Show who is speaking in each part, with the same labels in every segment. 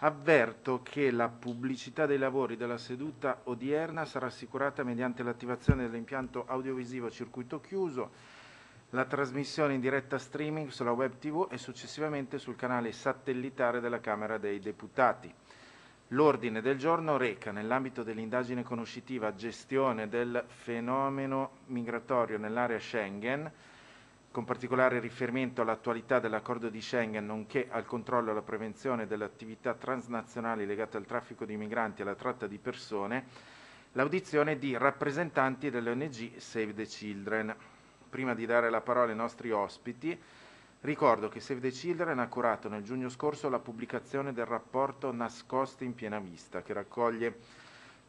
Speaker 1: Avverto che la pubblicità dei lavori della seduta odierna sarà assicurata mediante l'attivazione dell'impianto audiovisivo a circuito chiuso, la trasmissione in diretta streaming sulla web TV e successivamente sul canale satellitare della Camera dei Deputati. L'ordine del giorno reca, nell'ambito dell'indagine conoscitiva gestione del fenomeno migratorio nell'area Schengen, con particolare riferimento all'attualità dell'accordo di Schengen, nonché al controllo e alla prevenzione delle attività transnazionali legate al traffico di migranti e alla tratta di persone, l'audizione di rappresentanti dell'ONG Save the Children. Prima di dare la parola ai nostri ospiti, ricordo che Save the Children ha curato nel giugno scorso la pubblicazione del rapporto Nascosti in piena vista, che raccoglie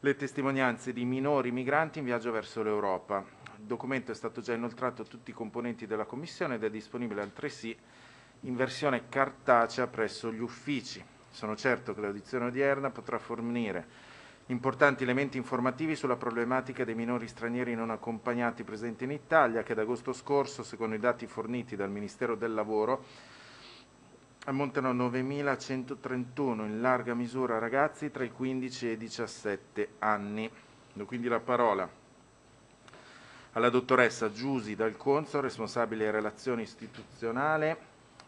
Speaker 1: le testimonianze di minori migranti in viaggio verso l'Europa il documento è stato già inoltrato a tutti i componenti della Commissione ed è disponibile altresì in versione cartacea presso gli uffici. Sono certo che l'audizione odierna potrà fornire importanti elementi informativi sulla problematica dei minori stranieri non accompagnati presenti in Italia che ad agosto scorso, secondo i dati forniti dal Ministero del Lavoro, ammontano a 9.131 in larga misura ragazzi tra i 15 e i 17 anni. Do quindi la parola alla dottoressa Giusi Dal Conso, responsabile relazioni istituzionale,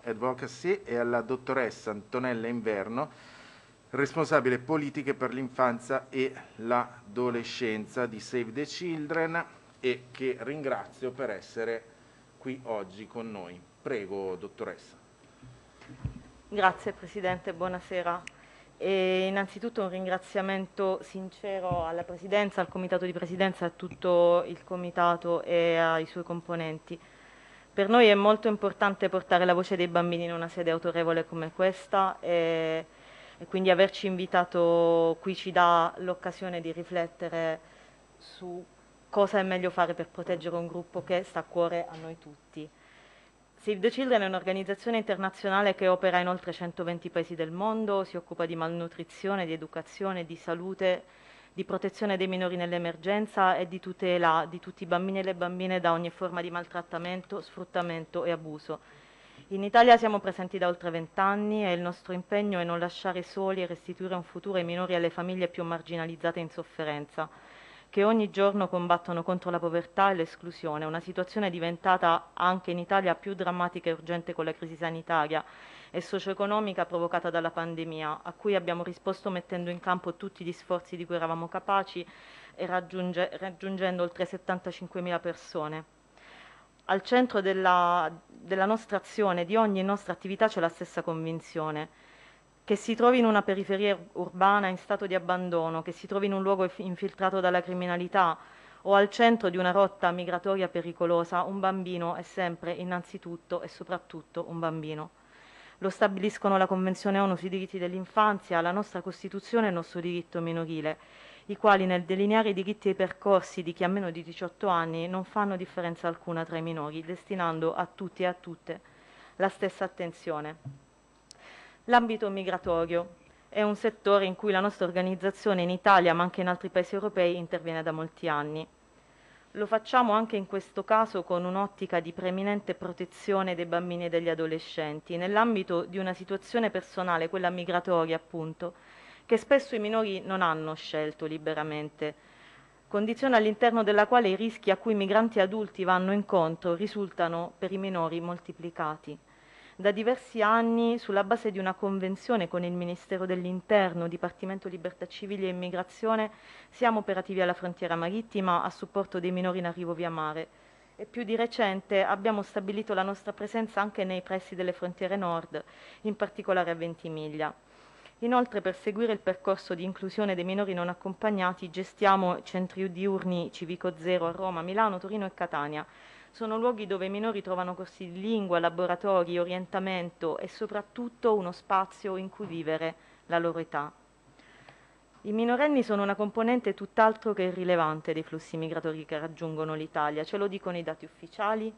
Speaker 1: advocacy, e alla dottoressa Antonella Inverno, responsabile politiche per l'infanzia e l'adolescenza di Save the Children e che ringrazio per essere qui oggi con noi. Prego, dottoressa.
Speaker 2: Grazie Presidente, buonasera. E innanzitutto un ringraziamento sincero alla Presidenza, al Comitato di Presidenza, a tutto il Comitato e ai suoi componenti. Per noi è molto importante portare la voce dei bambini in una sede autorevole come questa e, e quindi averci invitato qui ci dà l'occasione di riflettere su cosa è meglio fare per proteggere un gruppo che sta a cuore a noi tutti. Save the Children è un'organizzazione internazionale che opera in oltre 120 paesi del mondo, si occupa di malnutrizione, di educazione, di salute, di protezione dei minori nell'emergenza e di tutela di tutti i bambini e le bambine da ogni forma di maltrattamento, sfruttamento e abuso. In Italia siamo presenti da oltre vent'anni e il nostro impegno è non lasciare soli e restituire un futuro ai minori e alle famiglie più marginalizzate in sofferenza che ogni giorno combattono contro la povertà e l'esclusione, una situazione diventata anche in Italia più drammatica e urgente con la crisi sanitaria e socio-economica provocata dalla pandemia, a cui abbiamo risposto mettendo in campo tutti gli sforzi di cui eravamo capaci e raggiunge, raggiungendo oltre 75.000 persone. Al centro della, della nostra azione, di ogni nostra attività, c'è la stessa convinzione che si trovi in una periferia urbana in stato di abbandono, che si trovi in un luogo infiltrato dalla criminalità o al centro di una rotta migratoria pericolosa, un bambino è sempre innanzitutto e soprattutto un bambino. Lo stabiliscono la Convenzione ONU sui diritti dell'infanzia, la nostra Costituzione e il nostro diritto minorile, i quali nel delineare i diritti e i percorsi di chi ha meno di 18 anni non fanno differenza alcuna tra i minori, destinando a tutti e a tutte la stessa attenzione. L'ambito migratorio è un settore in cui la nostra organizzazione in Italia, ma anche in altri paesi europei, interviene da molti anni. Lo facciamo anche in questo caso con un'ottica di preminente protezione dei bambini e degli adolescenti, nell'ambito di una situazione personale, quella migratoria appunto, che spesso i minori non hanno scelto liberamente, condizione all'interno della quale i rischi a cui i migranti adulti vanno incontro risultano per i minori moltiplicati da diversi anni sulla base di una convenzione con il Ministero dell'Interno, Dipartimento Libertà Civili e Immigrazione, siamo operativi alla frontiera marittima a supporto dei minori in arrivo via mare e più di recente abbiamo stabilito la nostra presenza anche nei pressi delle frontiere nord, in particolare a Ventimiglia. Inoltre per seguire il percorso di inclusione dei minori non accompagnati gestiamo centri diurni Civico Zero a Roma, Milano, Torino e Catania sono luoghi dove i minori trovano corsi di lingua, laboratori, orientamento e soprattutto uno spazio in cui vivere la loro età. I minorenni sono una componente tutt'altro che irrilevante dei flussi migratori che raggiungono l'Italia, ce lo dicono i dati ufficiali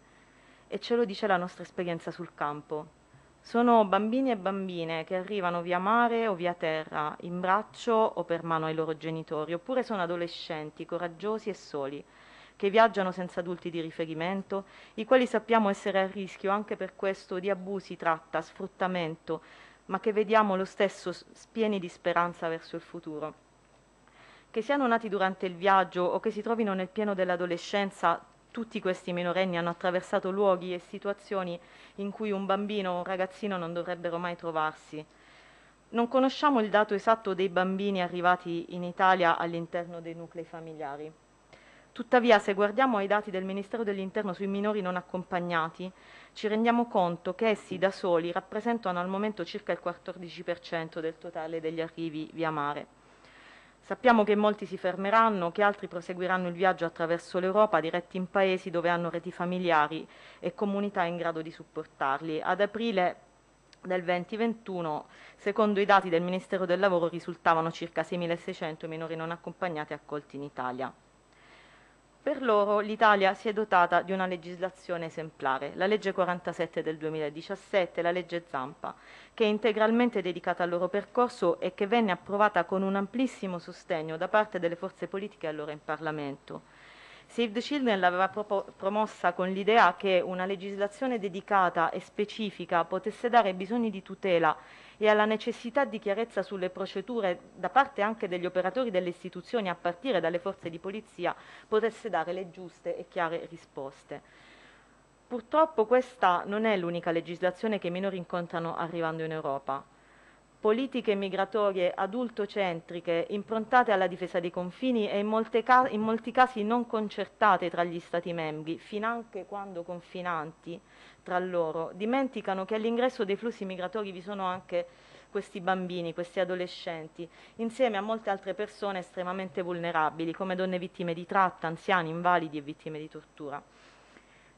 Speaker 2: e ce lo dice la nostra esperienza sul campo. Sono bambini e bambine che arrivano via mare o via terra, in braccio o per mano ai loro genitori, oppure sono adolescenti coraggiosi e soli, che viaggiano senza adulti di riferimento, i quali sappiamo essere a rischio anche per questo di abusi, tratta, sfruttamento, ma che vediamo lo stesso pieni di speranza verso il futuro. Che siano nati durante il viaggio o che si trovino nel pieno dell'adolescenza, tutti questi minorenni hanno attraversato luoghi e situazioni in cui un bambino o un ragazzino non dovrebbero mai trovarsi. Non conosciamo il dato esatto dei bambini arrivati in Italia all'interno dei nuclei familiari. Tuttavia, se guardiamo ai dati del Ministero dell'Interno sui minori non accompagnati, ci rendiamo conto che essi da soli rappresentano al momento circa il 14% del totale degli arrivi via mare. Sappiamo che molti si fermeranno, che altri proseguiranno il viaggio attraverso l'Europa diretti in paesi dove hanno reti familiari e comunità in grado di supportarli. Ad aprile del 2021, secondo i dati del Ministero del Lavoro, risultavano circa 6.600 minori non accompagnati accolti in Italia. Per loro l'Italia si è dotata di una legislazione esemplare, la legge 47 del 2017, la legge Zampa, che è integralmente dedicata al loro percorso e che venne approvata con un amplissimo sostegno da parte delle forze politiche allora in Parlamento. Save the Children l'aveva promossa con l'idea che una legislazione dedicata e specifica potesse dare bisogni di tutela e alla necessità di chiarezza sulle procedure da parte anche degli operatori delle istituzioni a partire dalle forze di polizia potesse dare le giuste e chiare risposte. Purtroppo questa non è l'unica legislazione che i minori incontrano arrivando in Europa politiche migratorie adultocentriche improntate alla difesa dei confini e in, in, molti casi non concertate tra gli Stati membri, fin anche quando confinanti, tra loro, dimenticano che all'ingresso dei flussi migratori vi sono anche questi bambini, questi adolescenti, insieme a molte altre persone estremamente vulnerabili, come donne vittime di tratta, anziani, invalidi e vittime di tortura.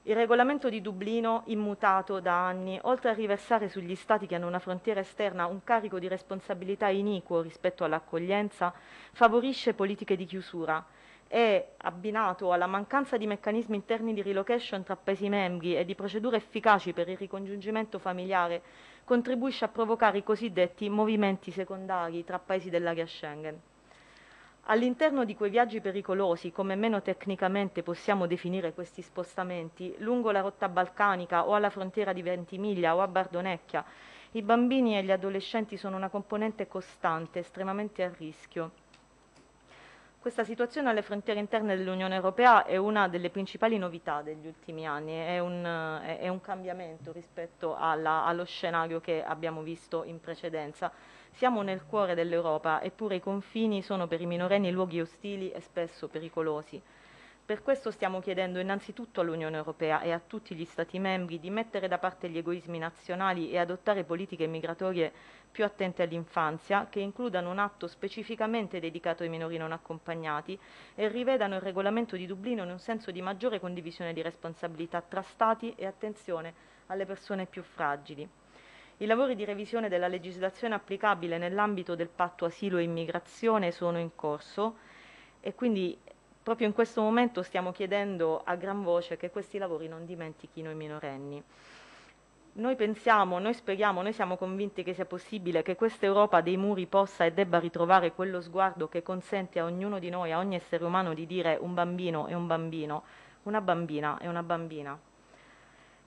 Speaker 2: Il regolamento di Dublino, immutato da anni, oltre a riversare sugli Stati che hanno una frontiera esterna un carico di responsabilità iniquo rispetto all'accoglienza, favorisce politiche di chiusura e abbinato alla mancanza di meccanismi interni di relocation tra Paesi membri e di procedure efficaci per il ricongiungimento familiare, contribuisce a provocare i cosiddetti movimenti secondari tra Paesi dell'area Schengen. All'interno di quei viaggi pericolosi, come meno tecnicamente possiamo definire questi spostamenti, lungo la rotta balcanica o alla frontiera di Ventimiglia o a Bardonecchia, i bambini e gli adolescenti sono una componente costante, estremamente a rischio. Questa situazione alle frontiere interne dell'Unione Europea è una delle principali novità degli ultimi anni, è un, è un cambiamento rispetto alla, allo scenario che abbiamo visto in precedenza. Siamo nel cuore dell'Europa, eppure i confini sono per i minorenni luoghi ostili e spesso pericolosi. Per questo stiamo chiedendo innanzitutto all'Unione Europea e a tutti gli Stati membri di mettere da parte gli egoismi nazionali e adottare politiche migratorie più attenti all'infanzia, che includano un atto specificamente dedicato ai minori non accompagnati e rivedano il regolamento di Dublino in un senso di maggiore condivisione di responsabilità tra Stati e attenzione alle persone più fragili. I lavori di revisione della legislazione applicabile nell'ambito del patto asilo e immigrazione sono in corso e quindi proprio in questo momento stiamo chiedendo a gran voce che questi lavori non dimentichino i minorenni noi pensiamo, noi speriamo, noi siamo convinti che sia possibile che questa Europa dei muri possa e debba ritrovare quello sguardo che consente a ognuno di noi, a ogni essere umano, di dire un bambino è un bambino, una bambina è una bambina.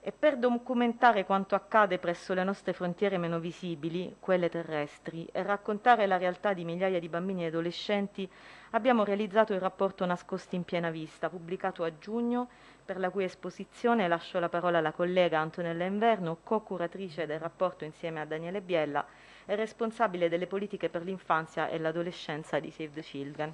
Speaker 2: E per documentare quanto accade presso le nostre frontiere meno visibili, quelle terrestri, e raccontare la realtà di migliaia di bambini e adolescenti, abbiamo realizzato il rapporto Nascosti in piena vista, pubblicato a giugno per la cui esposizione lascio la parola alla collega Antonella Inverno, co-curatrice del rapporto insieme a Daniele Biella e responsabile delle politiche per l'infanzia e l'adolescenza di Save the Children.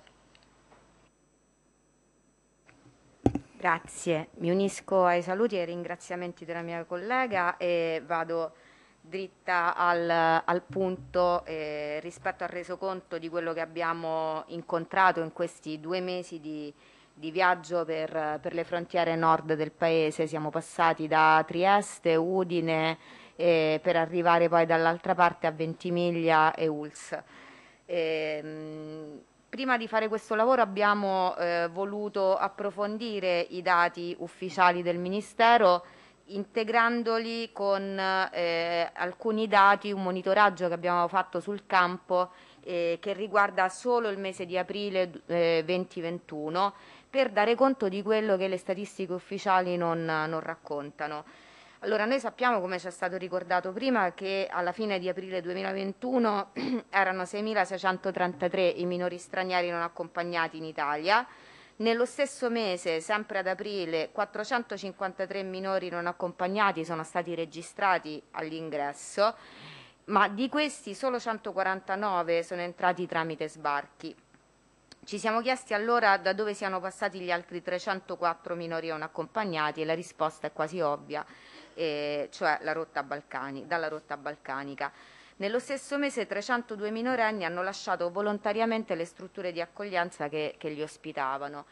Speaker 3: Grazie, mi unisco ai saluti e ai ringraziamenti della mia collega e vado dritta al, al punto eh, rispetto al resoconto di quello che abbiamo incontrato in questi due mesi di, di viaggio per, per, le frontiere nord del paese. Siamo passati da Trieste, Udine, eh, per arrivare poi dall'altra parte a Ventimiglia e Ulz. Eh, prima di fare questo lavoro abbiamo eh, voluto approfondire i dati ufficiali del Ministero integrandoli con eh, alcuni dati, un monitoraggio che abbiamo fatto sul campo eh, che riguarda solo il mese di aprile 2021 eh, per dare conto di quello che le statistiche ufficiali non, non raccontano. Allora, noi sappiamo, come ci è stato ricordato prima, che alla fine di aprile 2021 erano 6.633 i minori stranieri non accompagnati in Italia, nello stesso mese, sempre ad aprile, 453 minori non accompagnati sono stati registrati all'ingresso, ma di questi solo 149 sono entrati tramite sbarchi. Ci siamo chiesti allora da dove siano passati gli altri 304 minori non accompagnati e la risposta è quasi ovvia, eh, cioè rotta Balcani, dalla rotta balcanica. Nello stesso mese 302 minorenni hanno lasciato volontariamente le strutture di accoglienza che, che li ospitavano.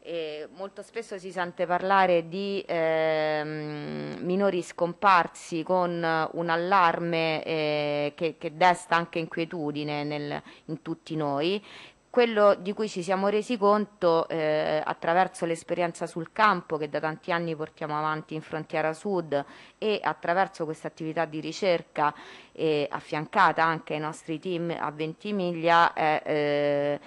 Speaker 3: E molto spesso si sente parlare di eh, minori scomparsi con un allarme eh, che, che, desta anche inquietudine nel, in tutti noi, quello di cui ci siamo resi conto eh, attraverso l'esperienza sul campo che da tanti anni portiamo avanti in Frontiera Sud e attraverso questa attività di ricerca eh, affiancata anche ai nostri team a Ventimiglia è, eh,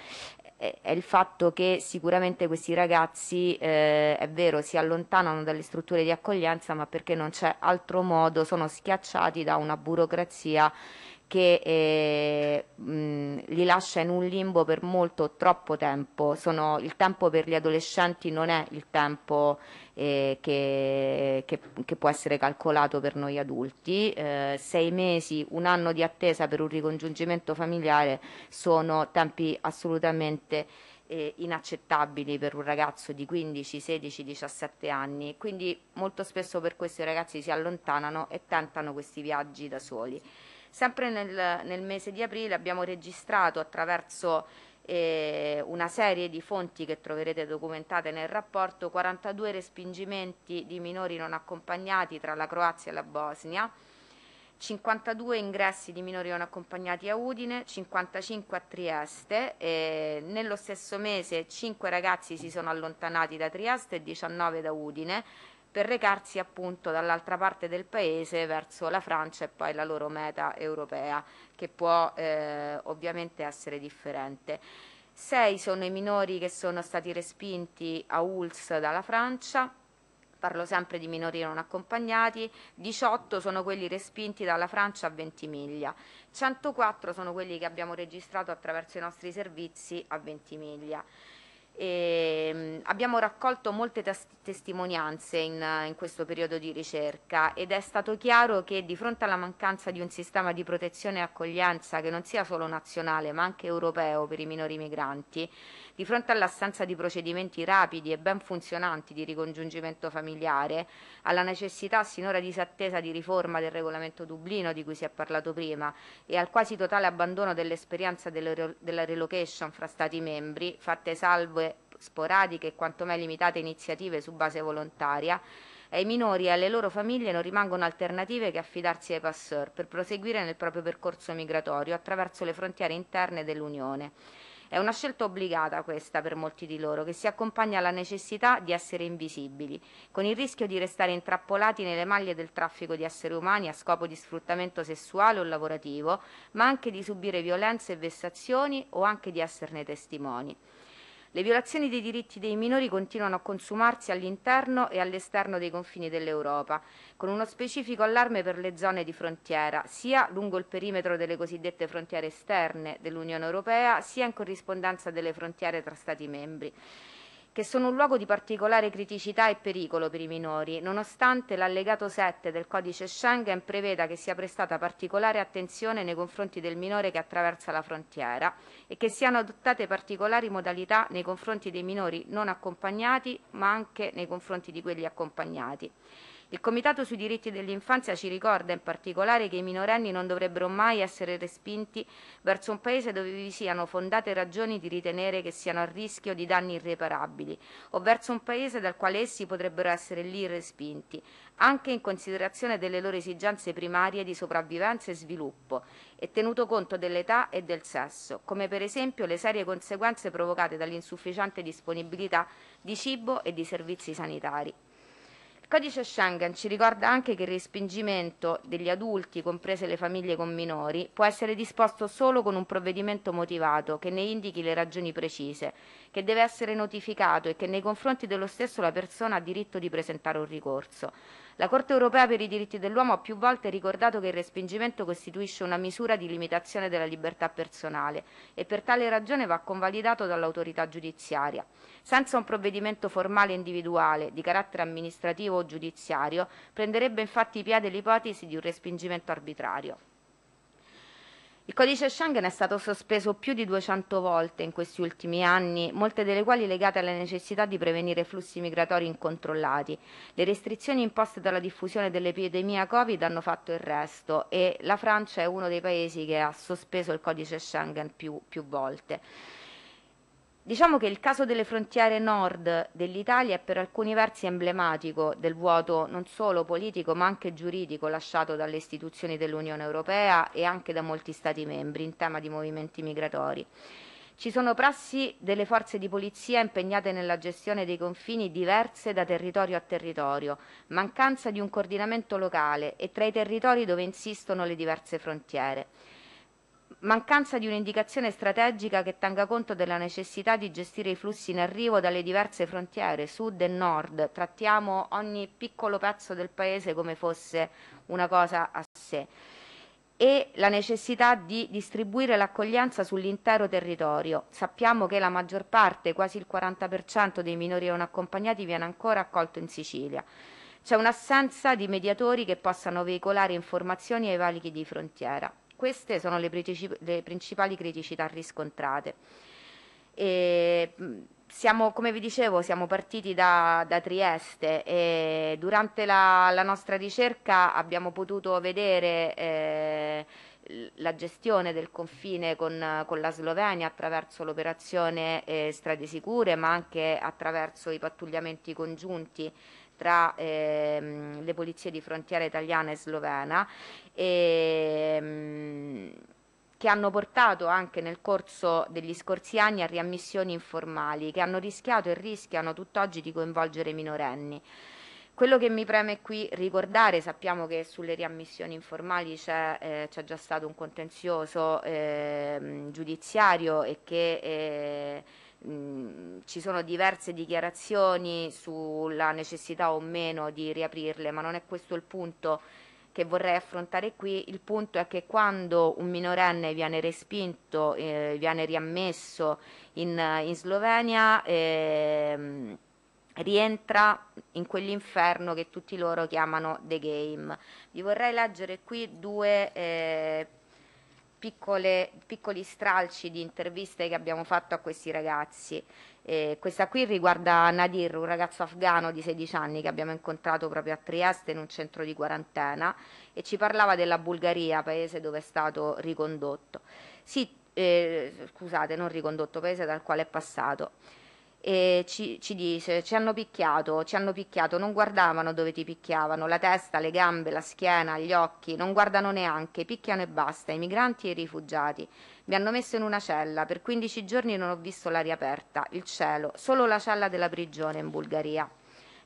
Speaker 3: è il fatto che sicuramente questi ragazzi, eh, è vero, si allontanano dalle strutture di accoglienza, ma perché non c'è altro modo, sono schiacciati da una burocrazia che eh, mh, li lascia in un limbo per molto troppo tempo. Sono, il tempo per gli adolescenti non è il tempo eh, che, che, che, può essere calcolato per noi adulti. Eh, sei mesi, un anno di attesa per un ricongiungimento familiare sono tempi assolutamente eh, inaccettabili per un ragazzo di 15, 16, 17 anni, quindi molto spesso per questo i ragazzi si allontanano e tentano questi viaggi da soli. Sempre nel, nel mese di aprile abbiamo registrato attraverso eh, una serie di fonti che troverete documentate nel rapporto, 42 respingimenti di minori non accompagnati tra la Croazia e la Bosnia, 52 ingressi di minori non accompagnati a Udine, 55 a Trieste, nello stesso mese 5 ragazzi si sono allontanati da Trieste e 19 da Udine per recarsi appunto dall'altra parte del paese verso la Francia e poi la loro meta europea che può eh, ovviamente essere differente. Sei sono i minori che sono stati respinti a ULS dalla Francia, parlo sempre di minori non accompagnati, 18 sono quelli respinti dalla Francia a Ventimiglia, 104 sono quelli che abbiamo registrato attraverso i nostri servizi a Ventimiglia. E ehm, abbiamo raccolto molte testimonianze in, in, questo periodo di ricerca ed è stato chiaro che di fronte alla mancanza di un sistema di protezione e accoglienza che non sia solo nazionale ma anche europeo per i minori migranti, di fronte all'assenza di procedimenti rapidi e ben funzionanti di ricongiungimento familiare, alla necessità sinora disattesa di riforma del regolamento Dublino di cui si è parlato prima e al quasi totale abbandono dell'esperienza della relocation fra Stati membri, fatte salvo sporadiche e quanto mai limitate iniziative su base volontaria, ai minori e alle loro famiglie non rimangono alternative che affidarsi ai passeur per proseguire nel proprio percorso migratorio attraverso le frontiere interne dell'Unione. È una scelta obbligata questa per molti di loro, che si accompagna alla necessità di essere invisibili, con il rischio di restare intrappolati nelle maglie del traffico di esseri umani a scopo di sfruttamento sessuale o lavorativo, ma anche di subire violenze e vessazioni o anche di esserne testimoni. Le violazioni dei diritti dei minori continuano a consumarsi all'interno e all'esterno dei confini dell'Europa, con uno specifico allarme per le zone di frontiera, sia lungo il perimetro delle cosiddette frontiere esterne dell'Unione Europea, sia in corrispondenza delle frontiere tra Stati membri che sono un luogo di particolare criticità e pericolo per i minori, nonostante l'allegato 7 del codice Schengen preveda che sia prestata particolare attenzione nei confronti del minore che attraversa la frontiera e che siano adottate particolari modalità nei confronti dei minori non accompagnati, ma anche nei confronti di quelli accompagnati. Il Comitato sui diritti dell'infanzia ci ricorda in particolare che i minorenni non dovrebbero mai essere respinti verso un paese dove vi siano fondate ragioni di ritenere che siano a rischio di danni irreparabili o verso un paese dal quale essi potrebbero essere lì respinti, anche in considerazione delle loro esigenze primarie di sopravvivenza e sviluppo e tenuto conto dell'età e del sesso, come per esempio le serie conseguenze provocate dall'insufficiente disponibilità di cibo e di servizi sanitari. Il codice Schengen ci ricorda anche che il respingimento degli adulti, comprese le famiglie con minori, può essere disposto solo con un provvedimento motivato che ne indichi le ragioni precise, che deve essere notificato e che nei confronti dello stesso la persona ha diritto di presentare un ricorso. La Corte europea per i diritti dell'uomo ha più volte ricordato che il respingimento costituisce una misura di limitazione della libertà personale e per tale ragione va convalidato dall'autorità giudiziaria. Senza un provvedimento formale individuale di carattere amministrativo o giudiziario prenderebbe infatti piede l'ipotesi di un respingimento arbitrario. Il codice Schengen è stato sospeso più di 200 volte in questi ultimi anni, molte delle quali legate alla necessità di prevenire flussi migratori incontrollati. Le restrizioni imposte dalla diffusione dell'epidemia Covid hanno fatto il resto e la Francia è uno dei paesi che ha sospeso il codice Schengen più, più volte. Diciamo che il caso delle frontiere nord dell'Italia è per alcuni versi emblematico del vuoto non solo politico ma anche giuridico lasciato dalle istituzioni dell'Unione Europea e anche da molti Stati membri in tema di movimenti migratori. Ci sono prassi delle forze di polizia impegnate nella gestione dei confini diverse da territorio a territorio, mancanza di un coordinamento locale e tra i territori dove insistono le diverse frontiere mancanza di un'indicazione strategica che tenga conto della necessità di gestire i flussi in arrivo dalle diverse frontiere, sud e nord. Trattiamo ogni piccolo pezzo del paese come fosse una cosa a sé e la necessità di distribuire l'accoglienza sull'intero territorio. Sappiamo che la maggior parte, quasi il 40% dei minori non accompagnati viene ancora accolto in Sicilia. C'è un'assenza di mediatori che possano veicolare informazioni ai valichi di frontiera. Queste sono le, le principali criticità riscontrate. E, mm, siamo, come vi dicevo, siamo partiti da, da Trieste e durante la, la, nostra ricerca abbiamo potuto vedere eh, la gestione del confine con, con la Slovenia attraverso l'operazione eh, Strade Sicure, ma anche attraverso i pattugliamenti congiunti tra ehm, le polizie di frontiera italiana e slovena ehm, che hanno portato anche nel corso degli scorsi anni a riammissioni informali che hanno rischiato e rischiano tutt'oggi di coinvolgere minorenni. Quello che mi preme qui ricordare, sappiamo che sulle riammissioni informali c'è, eh, già stato un contenzioso eh, giudiziario e che eh, ci sono diverse dichiarazioni sulla necessità o meno di riaprirle, ma non è questo il punto che vorrei affrontare qui. Il punto è che quando un minorenne viene respinto, eh, viene riammesso in, in Slovenia, eh, rientra in quell'inferno che tutti loro chiamano The Game. Vi vorrei leggere qui due eh, piccole, piccoli stralci di interviste che abbiamo fatto a questi ragazzi. Eh, questa qui riguarda Nadir, un ragazzo afgano di 16 anni che abbiamo incontrato proprio a Trieste in un centro di quarantena e ci parlava della Bulgaria, paese dove è stato ricondotto. Sì, eh, scusate, non ricondotto, paese dal quale è passato e ci, ci, dice ci hanno picchiato, ci hanno picchiato, non guardavano dove ti picchiavano, la testa, le gambe, la schiena, gli occhi, non guardano neanche, picchiano e basta, i migranti e i rifugiati. Mi hanno messo in una cella, per 15 giorni non ho visto l'aria aperta, il cielo, solo la cella della prigione in Bulgaria.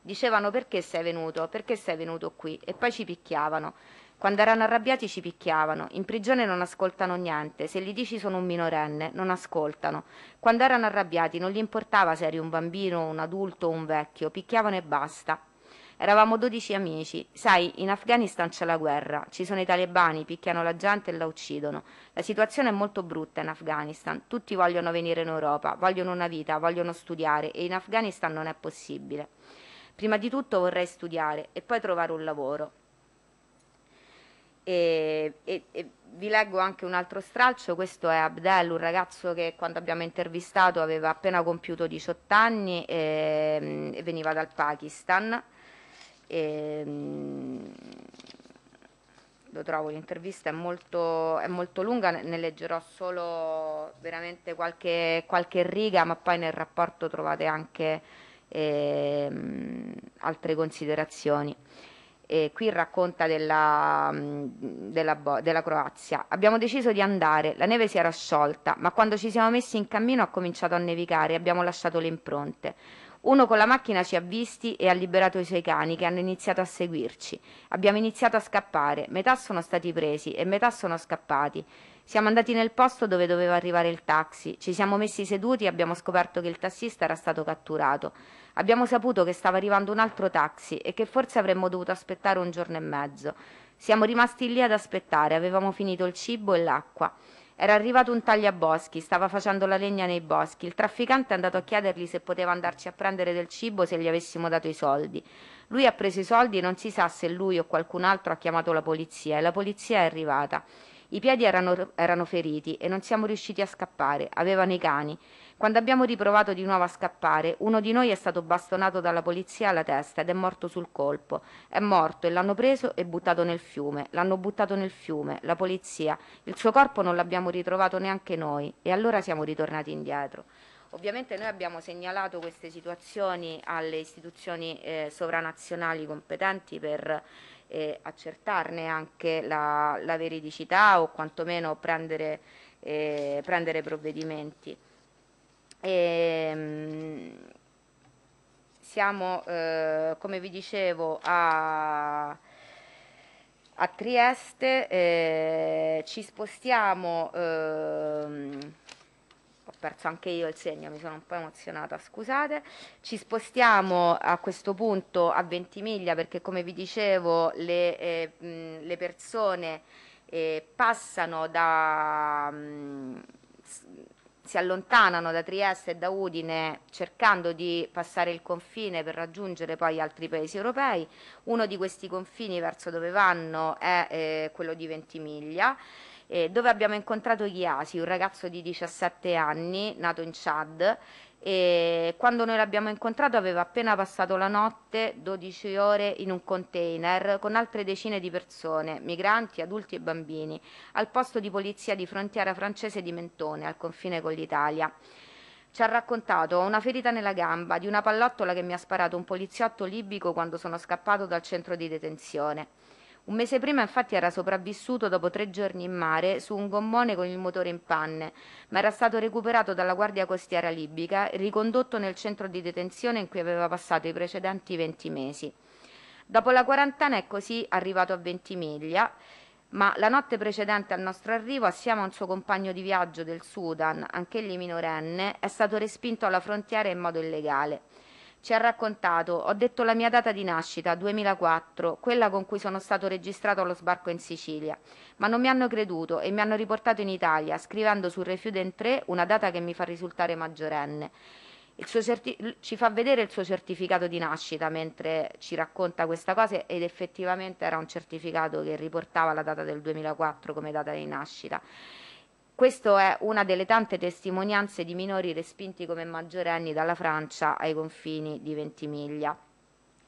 Speaker 3: Dicevano perché sei venuto, perché sei venuto qui e poi ci picchiavano. Quando erano arrabbiati ci picchiavano, in prigione non ascoltano niente, se gli dici sono un minorenne, non ascoltano. Quando erano arrabbiati non gli importava se eri un bambino, un adulto o un vecchio, picchiavano e basta. Eravamo dodici amici. Sai, in Afghanistan c'è la guerra, ci sono i talebani, picchiano la gente e la uccidono. La situazione è molto brutta in Afghanistan. Tutti vogliono venire in Europa, vogliono una vita, vogliono studiare e in Afghanistan non è possibile. Prima di tutto vorrei studiare e poi trovare un lavoro. E, e, e vi leggo anche un altro stralcio, questo è Abdel, un ragazzo che quando abbiamo intervistato aveva appena compiuto 18 anni e, ehm, e veniva dal Pakistan. Ehm, lo trovo, l'intervista è molto, è molto, lunga, ne leggerò solo veramente qualche, qualche riga, ma poi nel rapporto trovate anche eh, altre considerazioni eh, qui racconta della, della, della, Croazia. Abbiamo deciso di andare, la neve si era sciolta, ma quando ci siamo messi in cammino ha cominciato a nevicare e abbiamo lasciato le impronte. Uno con la macchina ci ha visti e ha liberato i suoi cani che hanno iniziato a seguirci. Abbiamo iniziato a scappare, metà sono stati presi e metà sono scappati. Siamo andati nel posto dove doveva arrivare il taxi, ci siamo messi seduti e abbiamo scoperto che il tassista era stato catturato. Abbiamo saputo che stava arrivando un altro taxi e che forse avremmo dovuto aspettare un giorno e mezzo. Siamo rimasti lì ad aspettare, avevamo finito il cibo e l'acqua. Era arrivato un tagliaboschi, stava facendo la legna nei boschi. Il trafficante è andato a chiedergli se poteva andarci a prendere del cibo se gli avessimo dato i soldi. Lui ha preso i soldi e non si sa se lui o qualcun altro ha chiamato la polizia e la polizia è arrivata. I piedi erano, erano feriti e non siamo riusciti a scappare, avevano i cani. Quando abbiamo riprovato di nuovo a scappare, uno di noi è stato bastonato dalla polizia alla testa ed è morto sul colpo. È morto e l'hanno preso e buttato nel fiume. L'hanno buttato nel fiume, la polizia. Il suo corpo non l'abbiamo ritrovato neanche noi e allora siamo ritornati indietro. Ovviamente noi abbiamo segnalato queste situazioni alle istituzioni eh, sovranazionali competenti per e accertarne anche la, la veridicità o quantomeno prendere, eh, prendere provvedimenti. E, ehm, siamo, eh, come vi dicevo, a, a Trieste, eh, ci spostiamo ehm, perso anche io il segno, mi sono un po' emozionata, scusate. Ci spostiamo a questo punto a Ventimiglia perché come vi dicevo le, eh, mh, le persone eh, passano da... Mh, si allontanano da Trieste e da Udine cercando di passare il confine per raggiungere poi altri paesi europei. Uno di questi confini verso dove vanno è eh, quello di Ventimiglia eh, dove abbiamo incontrato Ghiasi, un ragazzo di 17 anni nato in Chad e quando noi l'abbiamo incontrato aveva appena passato la notte 12 ore in un container con altre decine di persone, migranti, adulti e bambini, al posto di polizia di frontiera francese di Mentone, al confine con l'Italia. Ci ha raccontato ho una ferita nella gamba di una pallottola che mi ha sparato un poliziotto libico quando sono scappato dal centro di detenzione. Un mese prima infatti era sopravvissuto dopo tre giorni in mare su un gommone con il motore in panne, ma era stato recuperato dalla Guardia Costiera libica e ricondotto nel centro di detenzione in cui aveva passato i precedenti 20 mesi. Dopo la quarantena è così arrivato a Ventimiglia, ma la notte precedente al nostro arrivo, assieme a un suo compagno di viaggio del Sudan, anch'egli minorenne, è stato respinto alla frontiera in modo illegale. Ci ha raccontato, ho detto la mia data di nascita, 2004, quella con cui sono stato registrato allo sbarco in Sicilia, ma non mi hanno creduto e mi hanno riportato in Italia, scrivendo sul Refuden 3 una data che mi fa risultare maggiorenne. ci fa vedere il suo certificato di nascita mentre ci racconta questa cosa ed effettivamente era un certificato che riportava la data del 2004 come data di nascita. Questa è una delle tante testimonianze di minori respinti come maggiorenni dalla Francia ai confini di Ventimiglia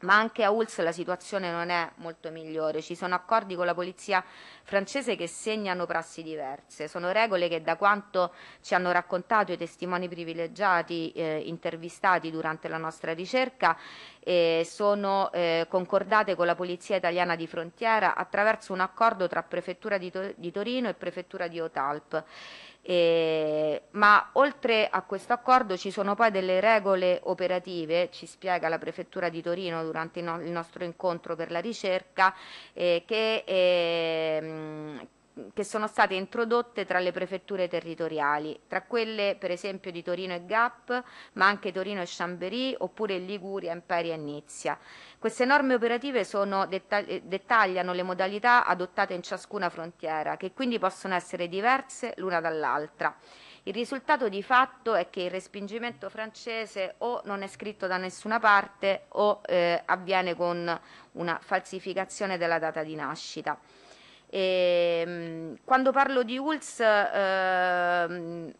Speaker 3: ma anche a Ulz la situazione non è molto migliore. Ci sono accordi con la polizia francese che segnano prassi diverse. Sono regole che da quanto ci hanno raccontato i testimoni privilegiati eh, intervistati durante la nostra ricerca eh, sono eh, concordate con la polizia italiana di frontiera attraverso un accordo tra prefettura di, to di Torino e prefettura di Otalp eh, ma oltre a questo accordo ci sono poi delle regole operative, ci spiega la Prefettura di Torino durante il, no il nostro incontro per la ricerca, eh, che, eh, che sono state introdotte tra le prefetture territoriali, tra quelle per esempio di Torino e Gap, ma anche Torino e Chambéry oppure Liguria, Imperi e Nizia. Queste norme operative sono, eh, dettagliano le modalità adottate in ciascuna frontiera, che quindi possono essere diverse l'una dall'altra. Il risultato di fatto è che il respingimento francese o non è scritto da nessuna parte o eh, avviene con una falsificazione della data di nascita. E, ehm, quando parlo di ULS, eh,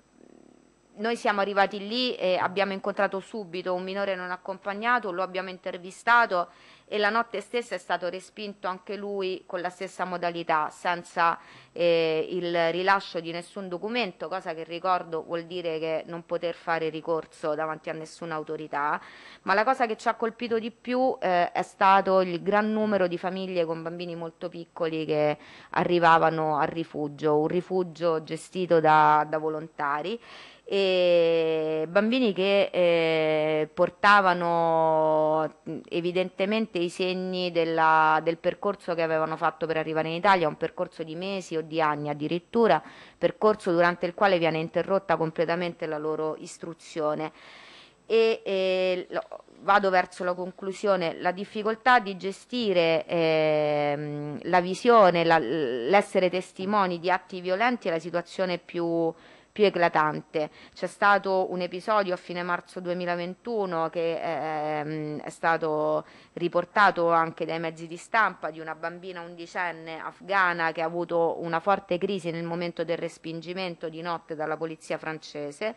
Speaker 3: noi siamo arrivati lì e abbiamo incontrato subito un minore non accompagnato, lo abbiamo intervistato e la notte stessa è stato respinto anche lui con la stessa modalità, senza eh, il rilascio di nessun documento, cosa che ricordo vuol dire che non poter fare ricorso davanti a nessuna autorità, ma la cosa che ci ha colpito di più eh, è stato il gran numero di famiglie con bambini molto piccoli che arrivavano al rifugio, un rifugio gestito da, da volontari e bambini che eh, portavano evidentemente i segni della, del percorso che avevano fatto per arrivare in Italia, un percorso di mesi o di anni addirittura, percorso durante il quale viene interrotta completamente la loro istruzione. E, e vado verso la conclusione, la difficoltà di gestire eh, la visione, l'essere testimoni di atti violenti è la situazione più più eclatante. C'è stato un episodio a fine marzo 2021 che ehm, è stato riportato anche dai mezzi di stampa di una bambina undicenne afghana che ha avuto una forte crisi nel momento del respingimento di notte dalla polizia francese.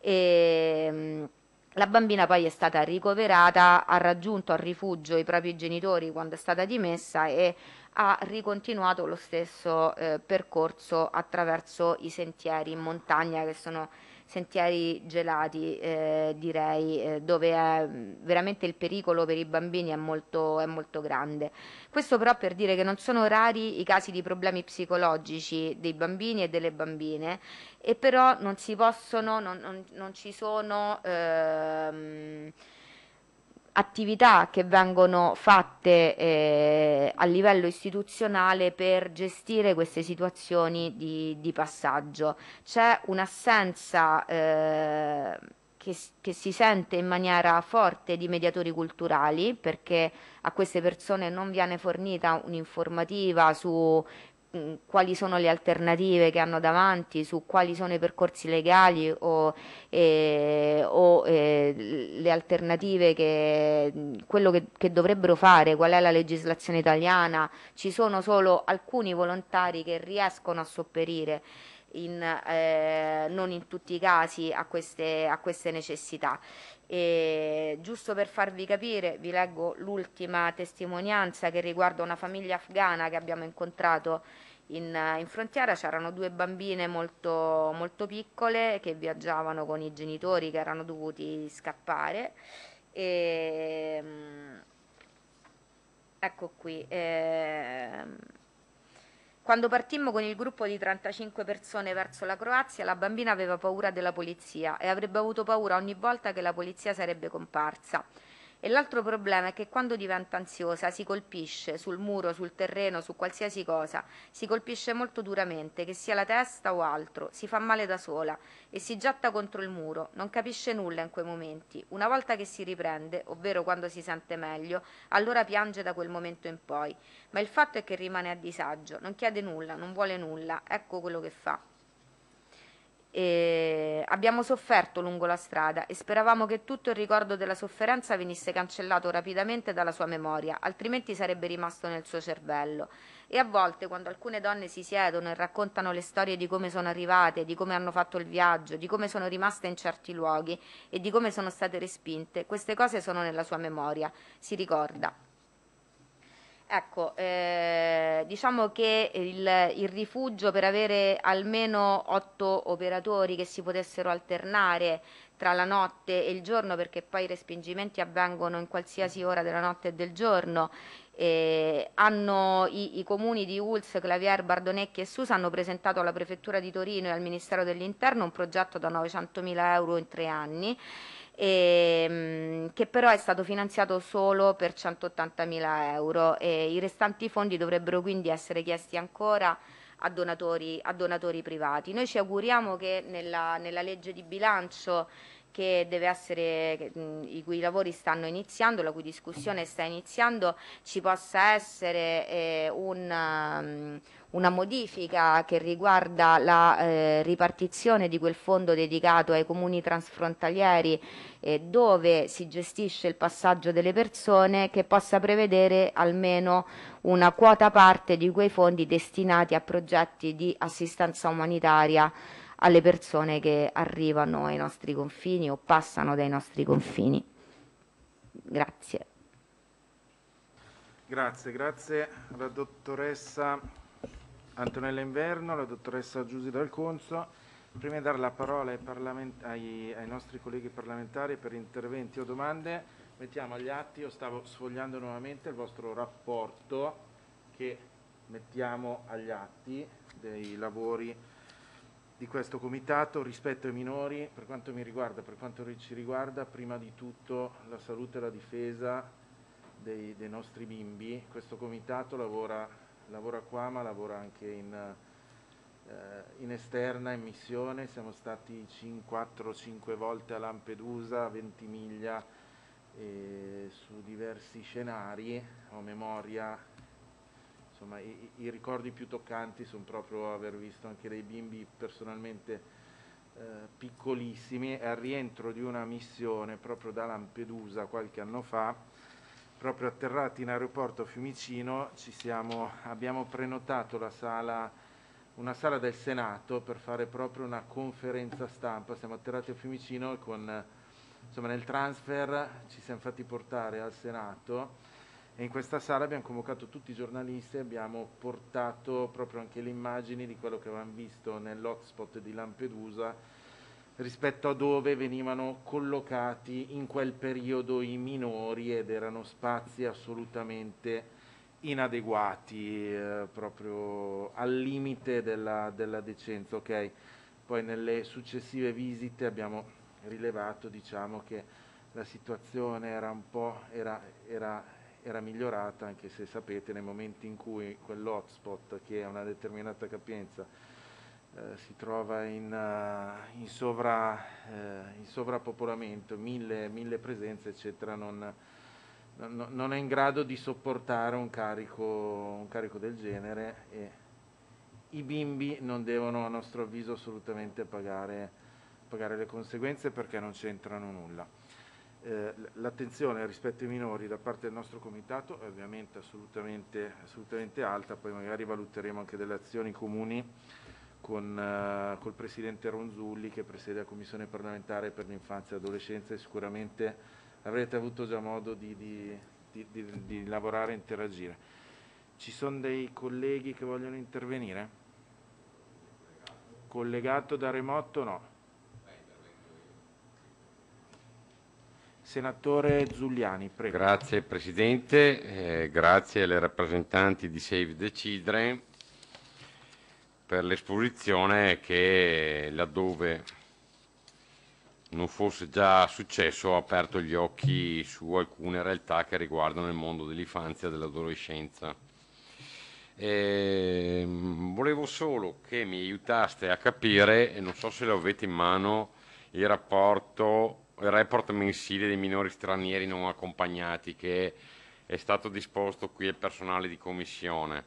Speaker 3: E, ehm, la bambina poi è stata ricoverata, ha raggiunto al rifugio i propri genitori quando è stata dimessa e ha ricontinuato lo stesso eh, percorso attraverso i sentieri in montagna che sono sentieri gelati eh, direi eh, dove è, mm, veramente il pericolo per i bambini è molto, è molto, grande. Questo però per dire che non sono rari i casi di problemi psicologici dei bambini e delle bambine e però non si possono, non, non, non ci sono... Ehm, attività che vengono fatte eh, a livello istituzionale per gestire queste situazioni di, di passaggio. C'è un'assenza eh, che, che, si sente in maniera forte di mediatori culturali perché a queste persone non viene fornita un'informativa su Mm, quali sono le alternative che hanno davanti, su quali sono i percorsi legali o, eh, o eh, le alternative che, mm, quello che, che, dovrebbero fare, qual è la legislazione italiana, ci sono solo alcuni volontari che riescono a sopperire in, eh, non in tutti i casi a queste, a queste necessità. E giusto per farvi capire, vi leggo l'ultima testimonianza che riguarda una famiglia afghana che abbiamo incontrato in, in frontiera. C'erano due bambine molto, molto piccole che viaggiavano con i genitori che erano dovuti scappare. E, mm, ecco qui. Eh, quando partimmo con il gruppo di 35 persone verso la Croazia, la bambina aveva paura della polizia e avrebbe avuto paura ogni volta che la polizia sarebbe comparsa. E l'altro problema è che quando diventa ansiosa si colpisce sul muro, sul terreno, su qualsiasi cosa, si colpisce molto duramente, che sia la testa o altro, si fa male da sola e si getta contro il muro, non capisce nulla in quei momenti. Una volta che si riprende, ovvero quando si sente meglio, allora piange da quel momento in poi. Ma il fatto è che rimane a disagio, non chiede nulla, non vuole nulla, ecco quello che fa. E abbiamo sofferto lungo la strada e speravamo che tutto il ricordo della sofferenza venisse cancellato rapidamente dalla sua memoria, altrimenti sarebbe rimasto nel suo cervello. E a volte, quando alcune donne si siedono e raccontano le storie di come sono arrivate, di come hanno fatto il viaggio, di come sono rimaste in certi luoghi e di come sono state respinte, queste cose sono nella sua memoria, si ricorda. Ecco, eh, diciamo che il, il, rifugio per avere almeno otto operatori che si potessero alternare, tra la notte e il giorno perché poi i respingimenti avvengono in qualsiasi ora della notte e del giorno. Eh, hanno, i, i, comuni di Ulz, Clavier, Bardonecchi e Susa hanno presentato alla Prefettura di Torino e al Ministero dell'Interno un progetto da 900 mila euro in tre anni ehm, che però è stato finanziato solo per 180 mila euro e i restanti fondi dovrebbero quindi essere chiesti ancora a donatori, a donatori privati. Noi ci auguriamo che nella, nella legge di bilancio che deve essere, che, mh, i cui lavori stanno iniziando, la cui discussione sta iniziando, ci possa essere eh, un... Um, una modifica che riguarda la eh, ripartizione di quel fondo dedicato ai comuni transfrontalieri eh, dove si gestisce il passaggio delle persone che possa prevedere almeno una quota parte di quei fondi destinati a progetti di assistenza umanitaria alle persone che arrivano ai nostri confini o passano dai nostri confini.
Speaker 1: Grazie. Grazie, grazie alla dottoressa Antonella Inverno, la dottoressa Giusy Dal Conso. Prima di dare la parola ai, ai, ai, nostri colleghi parlamentari per interventi o domande, mettiamo agli atti, io stavo sfogliando nuovamente il vostro rapporto che mettiamo agli atti dei lavori di questo comitato rispetto ai minori, per quanto mi riguarda, per quanto ci riguarda, prima di tutto la salute e la difesa dei, dei nostri bimbi. Questo comitato lavora lavora qua ma lavora anche in, eh, in esterna, in missione, siamo stati 4-5 volte a Lampedusa, a Ventimiglia, eh, su diversi scenari, ho memoria, insomma i, i ricordi più toccanti sono proprio aver visto anche dei bimbi personalmente eh, piccolissimi al rientro di una missione proprio da Lampedusa qualche anno fa proprio atterrati in aeroporto Fiumicino siamo, abbiamo prenotato sala, una sala del Senato per fare proprio una conferenza stampa. Siamo atterrati a Fiumicino e con, insomma, nel transfer ci siamo fatti portare al Senato e in questa sala abbiamo convocato tutti i giornalisti e abbiamo portato proprio anche le immagini di quello che avevamo visto nell'hotspot di Lampedusa rispetto a dove venivano collocati in quel periodo i minori ed erano spazi assolutamente inadeguati, eh, proprio al limite della, della decenza. Okay? Poi nelle successive visite abbiamo rilevato diciamo, che la situazione era un po' era, era, era migliorata, anche se sapete nel momento in cui quell'hotspot che ha una determinata capienza eh, si trova in, uh, in, sovra, eh, in sovrappopolamento, mille, mille, presenze, eccetera, non, non, non, è in grado di sopportare un carico, un carico del genere e i bimbi non devono, a nostro avviso, assolutamente pagare, pagare le conseguenze perché non c'entrano nulla. Eh, l'attenzione rispetto ai minori da parte del nostro comitato è ovviamente assolutamente, assolutamente alta, poi magari valuteremo anche delle azioni comuni con, eh, col Presidente Ronzulli che presiede la Commissione parlamentare per l'infanzia e l'adolescenza e sicuramente avrete avuto già modo di, di, di, di lavorare e interagire. Ci sono dei colleghi che vogliono intervenire? Collegato da remoto no. Senatore Zuliani, prego.
Speaker 4: Grazie Presidente, eh, grazie alle rappresentanti di Save the Children per l'esposizione che laddove non fosse già successo ha aperto gli occhi su alcune realtà che riguardano il mondo dell'infanzia e dell'adolescenza. Ehm, volevo solo che mi aiutaste a capire, e non so se lo avete in mano, il rapporto, il report mensile dei minori stranieri non accompagnati che è stato disposto qui al personale di commissione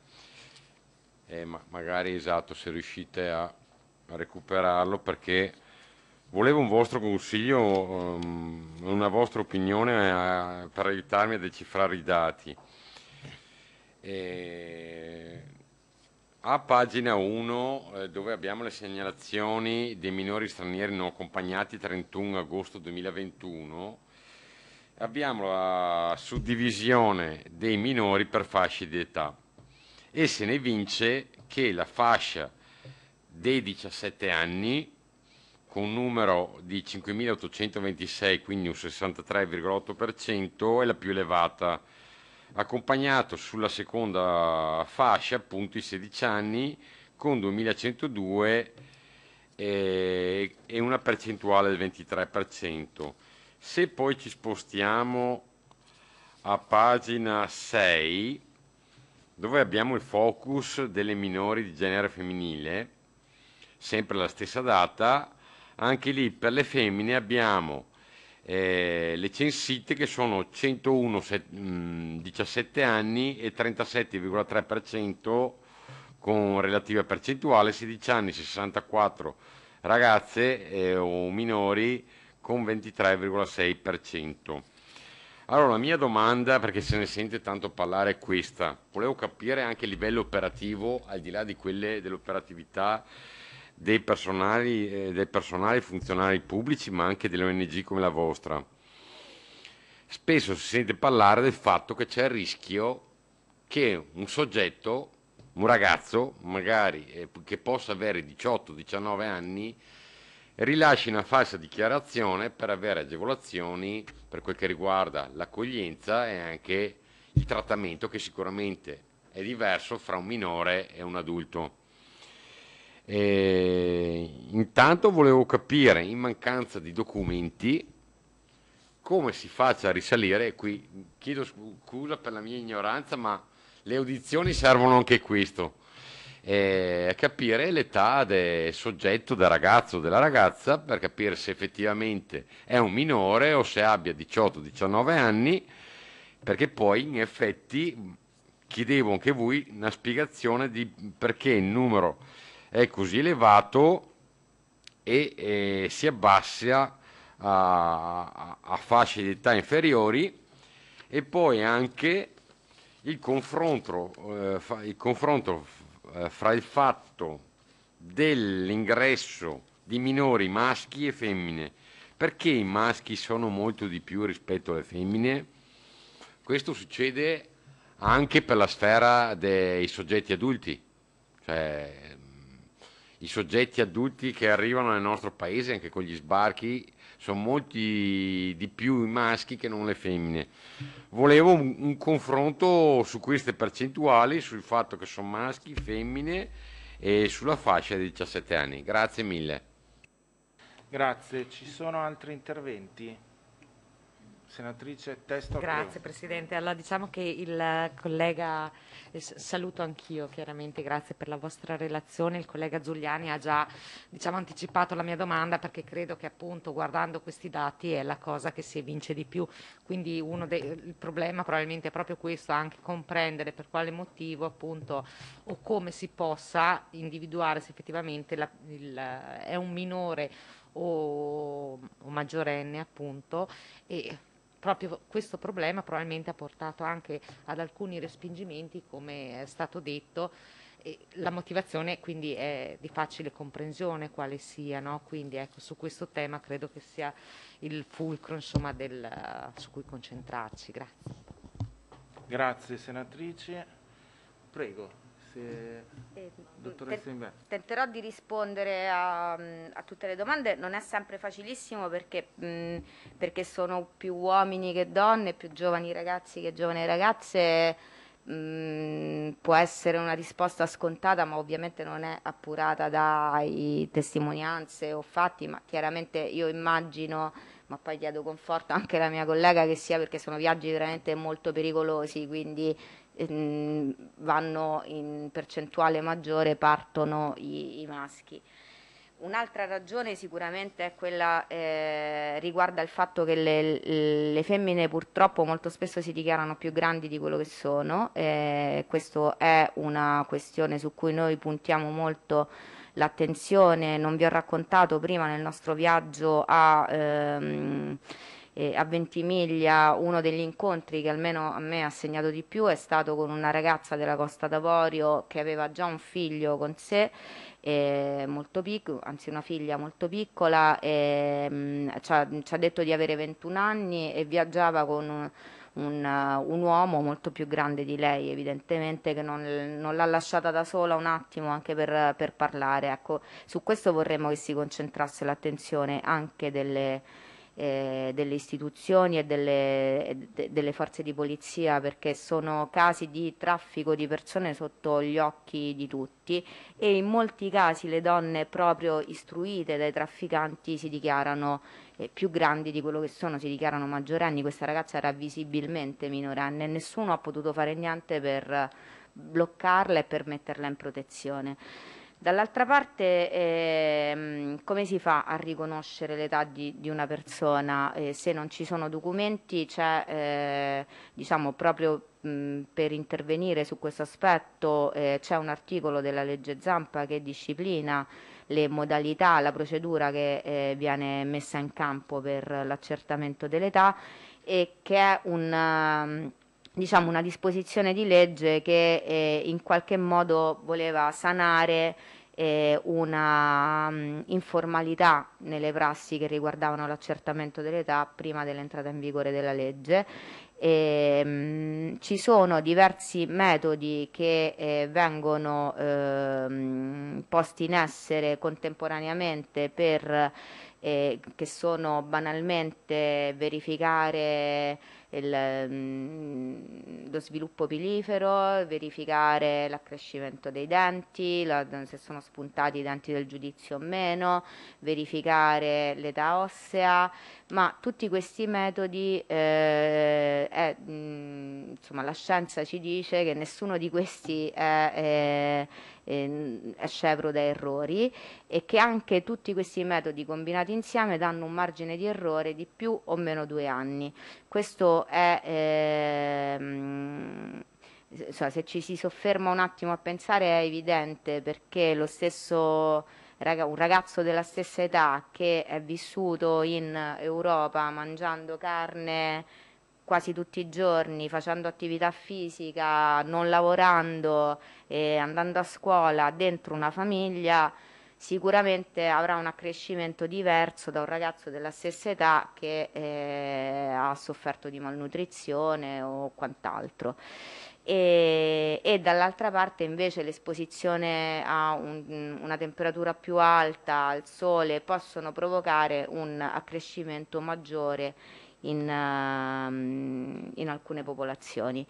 Speaker 4: e eh, ma magari esatto se riuscite a, a, recuperarlo perché volevo un vostro consiglio, um, una vostra opinione a, eh, per aiutarmi a decifrare i dati. E eh, a pagina 1 eh, dove abbiamo le segnalazioni dei minori stranieri non accompagnati 31 agosto 2021 abbiamo la suddivisione dei minori per fasce di età e se ne vince che la fascia dei 17 anni con un numero di 5.826, quindi un 63,8%, è la più elevata, accompagnato sulla seconda fascia, appunto i 16 anni, con 2.102 e, eh, e una percentuale del 23%. Se poi ci spostiamo a pagina 6, dove abbiamo il focus delle minori di genere femminile, sempre la stessa data, anche lì per le femmine abbiamo eh, le censite che sono 101 17 mm, anni e 37,3% con relativa percentuale 16 anni 64 ragazze eh, o minori con 23,6%. Allora, la mia domanda, perché se ne sente tanto parlare, è questa. Volevo capire anche a livello operativo, al di là di quelle dell'operatività dei personali, eh, del personale funzionari pubblici, ma anche delle ONG come la vostra. Spesso si sente parlare del fatto che c'è il rischio che un soggetto, un ragazzo, magari eh, che possa avere 18-19 anni, rilasci una falsa dichiarazione per avere agevolazioni per quel che riguarda l'accoglienza e anche il trattamento che sicuramente è diverso fra un minore e un adulto. E intanto volevo capire, in mancanza di documenti, come si faccia a risalire, e qui chiedo scusa per la mia ignoranza, ma le audizioni servono anche questo eh, capire l'età del soggetto, del ragazzo o della ragazza, per capire se effettivamente è un minore o se abbia 18-19 anni, perché poi in effetti chiedevo anche voi una spiegazione di perché il numero è così elevato e, e si abbassa a, a, a fasce di età inferiori e poi anche il confronto, eh, fa, il confronto eh, fra il fatto dell'ingresso di minori maschi e femmine. Perché i maschi sono molto di più rispetto alle femmine? Questo succede anche per la sfera dei soggetti adulti, cioè mm, i soggetti adulti che arrivano nel nostro paese anche con gli sbarchi sono molti di più i maschi che non le femmine. Volevo un, un confronto su queste percentuali, sul fatto che sono maschi, femmine e sulla fascia di 17 anni. Grazie mille.
Speaker 1: Grazie, ci sono altri interventi? Senatrice Testo. Grazie Presidente.
Speaker 3: Allora diciamo che il collega, eh, saluto anch'io chiaramente, grazie per la vostra relazione, il collega Giuliani ha già diciamo, anticipato la mia domanda perché credo che appunto guardando questi dati è la cosa che si evince di più, quindi uno de- il problema probabilmente è proprio questo, anche comprendere per quale motivo appunto o come si possa individuare se effettivamente la, il, è un minore o, o maggiorenne appunto e proprio questo problema probabilmente ha portato anche ad alcuni respingimenti, come è stato detto. la motivazione quindi è di facile comprensione quale sia, no? quindi ecco, su questo tema credo che sia il fulcro insomma, del, su cui concentrarci. Grazie.
Speaker 1: Grazie senatrice. Prego se... Eh, dottoressa te
Speaker 3: Tenterò di rispondere a, mm, a, tutte le domande, non è sempre facilissimo perché, mh, mm, perché, sono più uomini che donne, più giovani ragazzi che giovani ragazze, mh, mm, può essere una risposta scontata ma ovviamente non è appurata dai testimonianze o fatti, ma chiaramente io immagino ma poi chiedo conforto anche alla mia collega che sia perché sono viaggi veramente molto pericolosi, quindi ehm, vanno in percentuale maggiore, partono i, i maschi. Un'altra ragione sicuramente è quella eh, riguarda il fatto che le, le, femmine purtroppo molto spesso si dichiarano più grandi di quello che sono, eh, questa è una questione su cui noi puntiamo molto l'attenzione, non vi ho raccontato prima nel nostro viaggio a... Ehm, eh, a Ventimiglia uno degli incontri che almeno a me ha segnato di più è stato con una ragazza della Costa d'Avorio che aveva già un figlio con sé eh, molto piccolo, anzi una figlia molto piccola, eh, mh, ci, ha, ci, ha, detto di avere 21 anni e viaggiava con un, un, un uomo molto più grande di lei evidentemente che non, non l'ha lasciata da sola un attimo anche per, per parlare. Ecco, su questo vorremmo che si concentrasse l'attenzione anche delle eh, delle istituzioni e delle, delle, forze di polizia perché sono casi di traffico di persone sotto gli occhi di tutti e in molti casi le donne proprio istruite dai trafficanti si dichiarano eh, più grandi di quello che sono, si dichiarano maggiorenni, questa ragazza era visibilmente minorenne, e nessuno ha potuto fare niente per bloccarla e per metterla in protezione. Dall'altra parte, ehm, come si fa a riconoscere l'età di, di, una persona? Eh, se non ci sono documenti, c'è eh, diciamo, proprio mh, mm, per intervenire su questo aspetto, eh, c'è un articolo della legge Zampa che disciplina le modalità, la procedura che eh, viene messa in campo per l'accertamento dell'età e che è un... Uh, diciamo, una disposizione di legge che eh, in qualche modo voleva sanare eh, una mh, mm, informalità nelle prassi che riguardavano l'accertamento dell'età prima dell'entrata in vigore della legge. E, ehm, mh, ci sono diversi metodi che eh, vengono eh, posti in essere contemporaneamente per, eh, che sono banalmente verificare il, mm, lo sviluppo pilifero, verificare l'accrescimento dei denti, la, se sono spuntati i denti del giudizio o meno, verificare l'età ossea, ma tutti questi metodi, eh, è, mh, mm, insomma la scienza ci dice che nessuno di questi è... è eh, eh, è scevro da errori e che anche tutti questi metodi combinati insieme danno un margine di errore di più o meno due anni. Questo è... Eh, insomma, se ci si sofferma un attimo a pensare è evidente perché lo stesso un ragazzo della stessa età che è vissuto in Europa mangiando carne quasi tutti i giorni facendo attività fisica, non lavorando e andando a scuola dentro una famiglia, sicuramente avrà un accrescimento diverso da un ragazzo della stessa età che eh, ha sofferto di malnutrizione o quant'altro. E, e dall'altra parte invece l'esposizione a un, una temperatura più alta, al sole, possono provocare un accrescimento maggiore in, uh, in alcune popolazioni.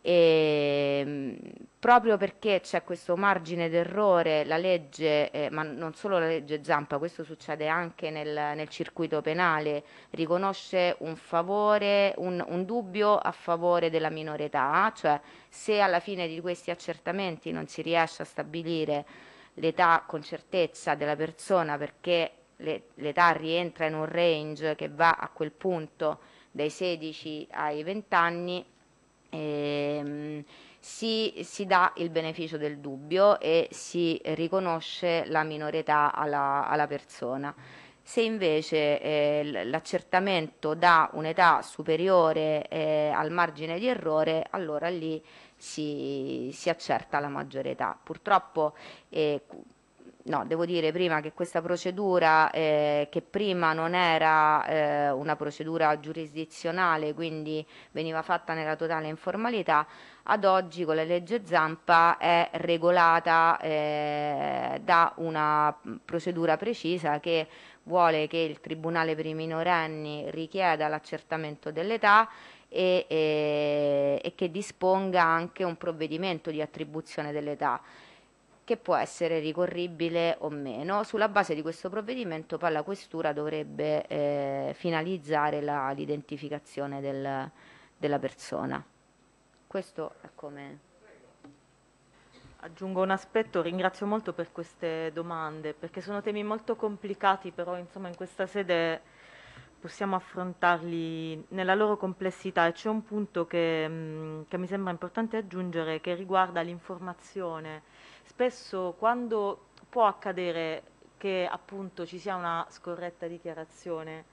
Speaker 3: E, ehm, proprio perché c'è questo margine d'errore, la legge, eh, ma non solo la legge Zampa, questo succede anche nel, nel circuito penale, riconosce un favore, un, un dubbio a favore della minore età, cioè se alla fine di questi accertamenti non si riesce a stabilire l'età con certezza della persona perché l'età rientra in un range che va a quel punto dai 16 ai 20 anni, ehm, si, si, dà il beneficio del dubbio e si riconosce la minore età alla, alla persona. Se invece eh, l'accertamento dà un'età superiore eh, al margine di errore, allora lì si, si accerta la maggiore età. Purtroppo eh, No, devo dire prima che questa procedura, eh, che prima non era eh, una procedura giurisdizionale, quindi veniva fatta nella totale informalità, ad oggi con la legge Zampa è regolata eh, da una procedura precisa che vuole che il Tribunale per i minorenni richieda l'accertamento dell'età e, e, eh, e che disponga anche un provvedimento di attribuzione dell'età che può essere ricorribile o meno. Sulla base di questo provvedimento poi la questura dovrebbe eh, finalizzare la, l'identificazione del, della persona. Questo è come...
Speaker 2: Aggiungo un aspetto, ringrazio molto per queste domande perché sono temi molto complicati, però insomma in questa sede possiamo affrontarli nella loro complessità e c'è un punto che, mm, che mi sembra importante aggiungere che riguarda l'informazione spesso quando può accadere che appunto ci sia una scorretta dichiarazione,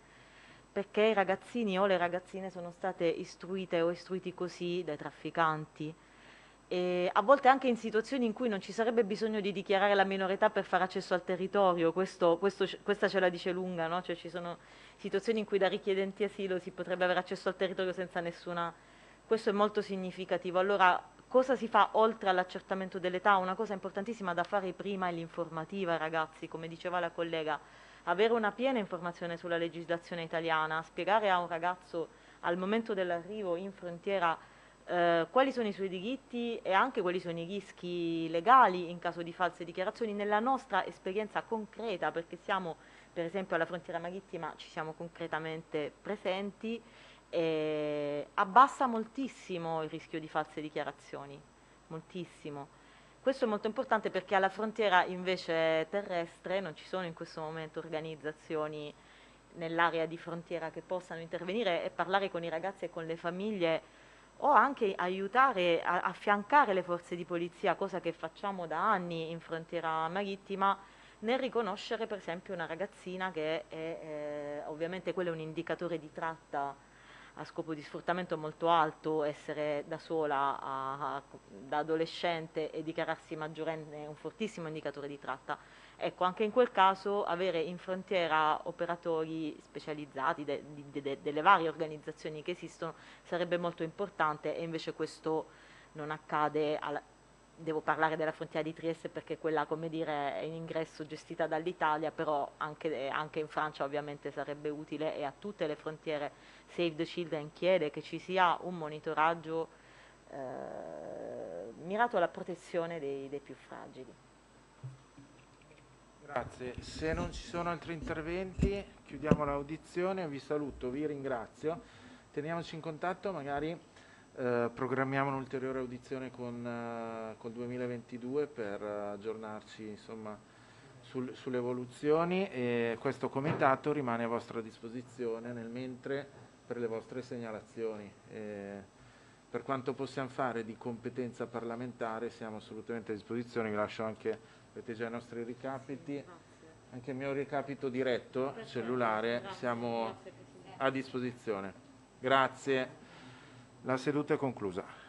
Speaker 2: perché i ragazzini o le ragazzine sono state istruite o istruiti così dai trafficanti. E a volte anche in situazioni in cui non ci sarebbe bisogno di dichiarare la minorità per fare accesso al territorio, questo, questo, questa ce la dice lunga, no? cioè ci sono situazioni in cui da richiedenti asilo si potrebbe avere accesso al territorio senza nessuna... Questo è molto significativo. Allora cosa si fa oltre all'accertamento dell'età? Una cosa importantissima da fare prima è l'informativa, ragazzi, come diceva la collega, avere una piena informazione sulla legislazione italiana, spiegare a un ragazzo al momento dell'arrivo in frontiera eh, quali sono i suoi diritti e anche quali sono i rischi legali in caso di false dichiarazioni nella nostra esperienza concreta, perché siamo per esempio alla frontiera marittima ci siamo concretamente presenti eh, abbassa moltissimo il rischio di false dichiarazioni, moltissimo. Questo è molto importante perché alla frontiera invece terrestre non ci sono in questo momento organizzazioni nell'area di frontiera che possano intervenire e parlare con i ragazzi e con le famiglie o anche aiutare a affiancare le forze di polizia, cosa che facciamo da anni in frontiera marittima, nel riconoscere per esempio una ragazzina che è, eh, ovviamente quello è un indicatore di tratta a scopo di sfruttamento molto alto, essere da sola a, a, da adolescente e dichiararsi maggiorenne è un fortissimo indicatore di tratta. Ecco, anche in quel caso avere in frontiera operatori specializzati de, de, de, delle varie organizzazioni che esistono sarebbe molto importante e invece questo non accade alla, devo parlare della frontiera di Trieste perché quella come dire è in ingresso gestita dall'Italia però anche, anche, in Francia ovviamente sarebbe utile e a tutte le frontiere Save the Children chiede che ci sia un monitoraggio eh, mirato alla protezione
Speaker 1: dei, dei più fragili Grazie, se non ci sono altri interventi chiudiamo l'audizione, vi saluto, vi ringrazio teniamoci in contatto magari eh, programmiamo un'ulteriore audizione con, eh, col 2022 per aggiornarci insomma, sul, sulle evoluzioni e questo comitato rimane a vostra disposizione nel mentre per le vostre segnalazioni. Eh, per quanto possiamo fare di competenza parlamentare siamo assolutamente a disposizione, vi lascio anche, avete già i nostri ricapiti, anche il mio ricapito diretto, cellulare, siamo a disposizione. Grazie. La seduta è conclusa.